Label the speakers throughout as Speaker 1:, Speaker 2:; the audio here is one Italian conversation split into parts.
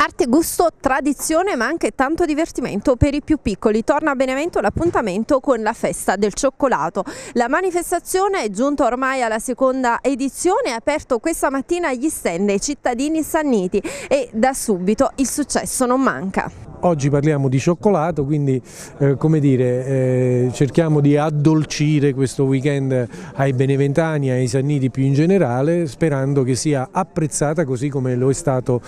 Speaker 1: Arte, gusto, tradizione ma anche tanto divertimento per i più piccoli. Torna a Benevento l'appuntamento con la festa del cioccolato. La manifestazione è giunta ormai alla seconda edizione, è aperto questa mattina agli stand ai cittadini sanniti e da subito il successo non manca.
Speaker 2: Oggi parliamo di cioccolato, quindi eh, come dire, eh, cerchiamo di addolcire questo weekend ai beneventani, ai sanniti più in generale, sperando che sia apprezzata così come lo è stato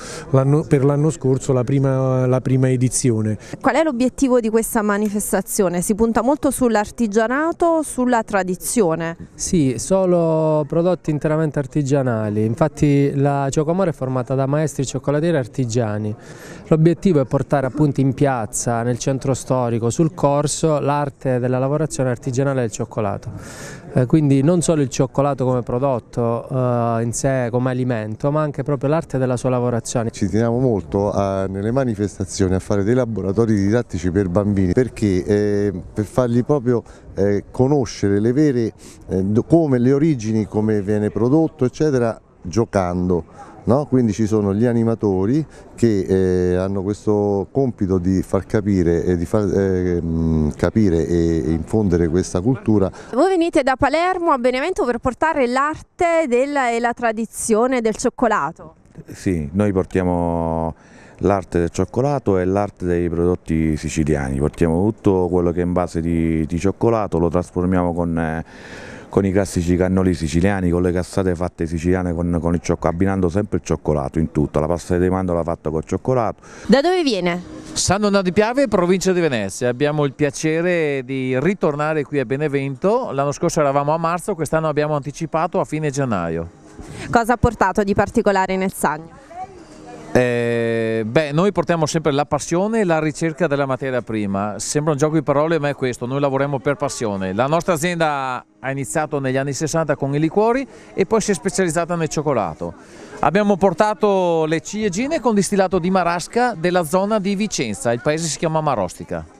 Speaker 2: per l'anno scorso la prima, la prima edizione.
Speaker 1: Qual è l'obiettivo di questa manifestazione? Si punta molto sull'artigianato, sulla tradizione?
Speaker 3: Sì, solo prodotti interamente artigianali, infatti la Ciocomore è formata da maestri cioccolatieri artigiani. L'obiettivo è portare a appunto in piazza, nel centro storico, sul corso, l'arte della lavorazione artigianale del cioccolato. Eh, quindi non solo il cioccolato come prodotto eh, in sé, come alimento, ma anche proprio l'arte della sua lavorazione. Ci
Speaker 4: teniamo molto a, nelle manifestazioni a fare dei laboratori didattici per bambini, perché eh, per fargli proprio eh, conoscere le vere, come le origini, come viene prodotto, eccetera, giocando No? quindi ci sono gli animatori che eh, hanno questo compito di far capire e, di far, eh, capire e, e infondere questa cultura.
Speaker 1: Voi venite da Palermo a Benevento per portare l'arte e la tradizione del cioccolato?
Speaker 5: Sì, noi portiamo l'arte del cioccolato e l'arte dei prodotti siciliani, portiamo tutto quello che è in base di, di cioccolato, lo trasformiamo con... Eh, con i classici cannoli siciliani, con le cassate fatte siciliane con, con il cioccolato, abbinando sempre il cioccolato in tutto, la pasta di mandorla fatta col cioccolato.
Speaker 1: Da dove viene?
Speaker 5: San Donato di Piave, provincia di Venezia. Abbiamo il piacere
Speaker 6: di ritornare qui a Benevento. L'anno scorso eravamo a marzo, quest'anno abbiamo anticipato a fine gennaio.
Speaker 1: Cosa ha portato di particolare nel Sagno?
Speaker 6: Eh, beh, noi portiamo sempre la passione e la ricerca della materia prima. Sembra un gioco di parole, ma è questo: noi lavoriamo per passione. La nostra azienda ha iniziato negli anni 60 con i liquori e poi si è specializzata nel cioccolato. Abbiamo portato le ciliegine con distillato di marasca della zona di Vicenza, il paese si chiama Marostica.